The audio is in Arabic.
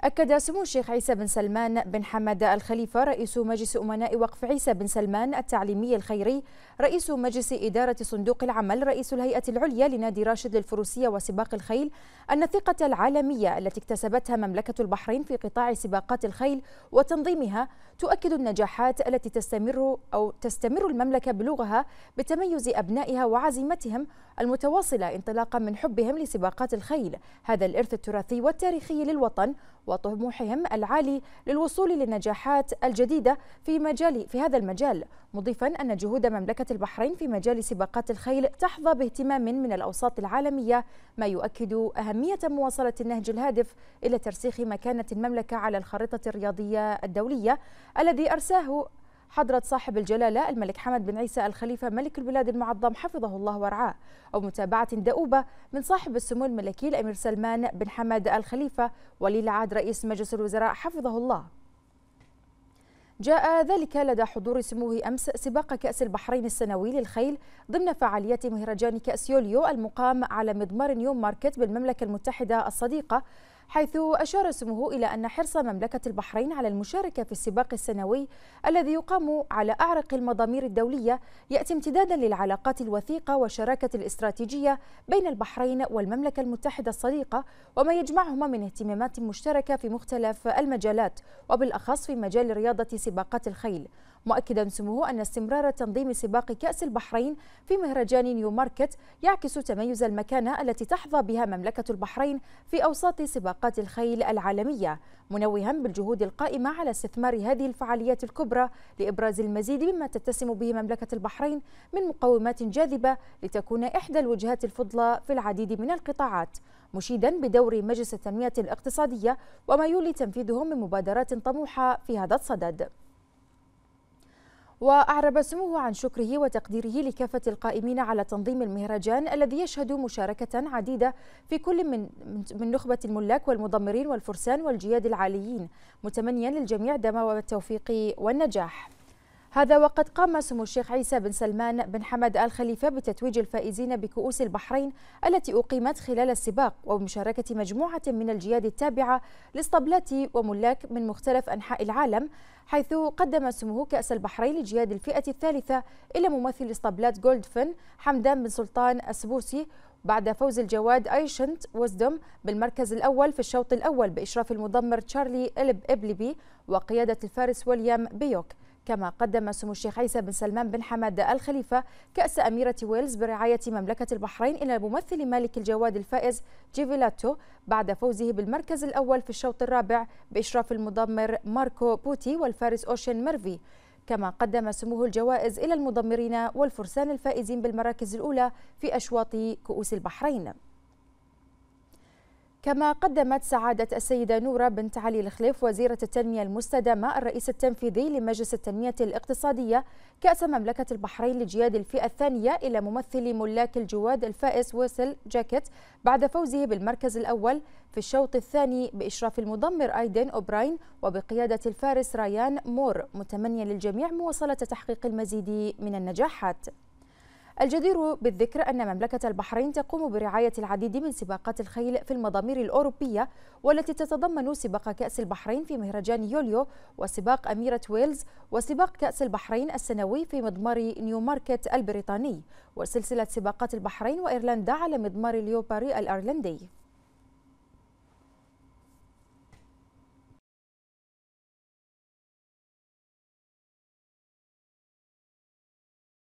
أكد سمو الشيخ عيسى بن سلمان بن حمد الخليفة رئيس مجلس أمناء وقف عيسى بن سلمان التعليمي الخيري رئيس مجلس إدارة صندوق العمل رئيس الهيئة العليا لنادي راشد للفروسية وسباق الخيل أن الثقة العالمية التي اكتسبتها مملكة البحرين في قطاع سباقات الخيل وتنظيمها تؤكد النجاحات التي تستمر أو تستمر المملكة بلوغها بتميز أبنائها وعزيمتهم المتواصلة انطلاقا من حبهم لسباقات الخيل هذا الإرث التراثي والتاريخي للوطن وطموحهم العالي للوصول للنجاحات الجديدة في مجال في هذا المجال مضيفا أن جهود مملكة البحرين في مجال سباقات الخيل تحظى باهتمام من الأوساط العالمية ما يؤكد أهمية مواصلة النهج الهادف إلى ترسيخ مكانة المملكة على الخريطة الرياضية الدولية الذي أرساه حضرة صاحب الجلالة الملك حمد بن عيسى الخليفة ملك البلاد المعظم حفظه الله ورعاه أو متابعة دؤوبة من صاحب السمو الملكي الأمير سلمان بن حمد الخليفة ولي العهد رئيس مجلس الوزراء حفظه الله جاء ذلك لدى حضور سموه أمس سباق كأس البحرين السنوي للخيل ضمن فعاليات مهرجان كأس يوليو المقام على مضمار نيوم ماركت بالمملكة المتحدة الصديقة حيث أشار سموه إلى أن حرص مملكة البحرين على المشاركة في السباق السنوي الذي يقام على أعرق المضامير الدولية يأتي امتدادا للعلاقات الوثيقة والشراكة الاستراتيجية بين البحرين والمملكة المتحدة الصديقة وما يجمعهما من اهتمامات مشتركة في مختلف المجالات وبالأخص في مجال رياضة سباقات الخيل مؤكدا سموه أن استمرار تنظيم سباق كأس البحرين في مهرجان نيو ماركت يعكس تميز المكانة التي تحظى بها مملكة البحرين في أوساط سباق مسابقة الخيل العالمية منوها بالجهود القائمة على استثمار هذه الفعاليات الكبرى لإبراز المزيد مما تتسم به مملكة البحرين من مقومات جاذبة لتكون إحدى الوجهات الفضلى في العديد من القطاعات مشيدا بدور مجلس التنمية الاقتصادية وما يولي تنفيذه من مبادرات طموحة في هذا الصدد وأعرب سموه عن شكره وتقديره لكافة القائمين على تنظيم المهرجان الذي يشهد مشاركة عديدة في كل من من نخبة الملاك والمضمرين والفرسان والجياد العاليين متمنيا للجميع دمى التوفيق والنجاح هذا وقد قام سمو الشيخ عيسى بن سلمان بن حمد آل خليفة بتتويج الفائزين بكؤوس البحرين التي أقيمت خلال السباق وبمشاركة مجموعة من الجياد التابعة لاسطبلات وملاك من مختلف أنحاء العالم حيث قدم سموه كأس البحرين لجياد الفئة الثالثة إلى ممثل اسطبلات جولدفن حمدان بن سلطان السبوسي بعد فوز الجواد ايشنت وزدم بالمركز الأول في الشوط الأول بإشراف المضمر تشارلي إلب ابليبي وقيادة الفارس ويليام بيوك كما قدم سمو الشيخ عيسى بن سلمان بن حمد الخليفة كأس أميرة ويلز برعاية مملكة البحرين إلى الممثل مالك الجواد الفائز جيفيلاتو بعد فوزه بالمركز الأول في الشوط الرابع بإشراف المضمر ماركو بوتي والفارس أوشن ميرفي كما قدم سموه الجوائز إلى المضمرين والفرسان الفائزين بالمراكز الأولى في أشواط كؤوس البحرين كما قدمت سعادة السيدة نورة بنت علي الخليف وزيرة التنمية المستدامة الرئيس التنفيذي لمجلس التنمية الاقتصادية كأس مملكة البحرين لجياد الفئة الثانية إلى ممثل ملاك الجواد الفائز ويسل جاكيت بعد فوزه بالمركز الأول في الشوط الثاني بإشراف المضمر أيدن أوبراين وبقيادة الفارس ريان مور متمنيا للجميع مواصلة تحقيق المزيد من النجاحات الجدير بالذكر أن مملكة البحرين تقوم برعاية العديد من سباقات الخيل في المضامير الأوروبية والتي تتضمن سباق كأس البحرين في مهرجان يوليو وسباق أميرة ويلز وسباق كأس البحرين السنوي في مضمار نيوماركت البريطاني وسلسلة سباقات البحرين وإيرلندا على مضمار ليوباري الأيرلندي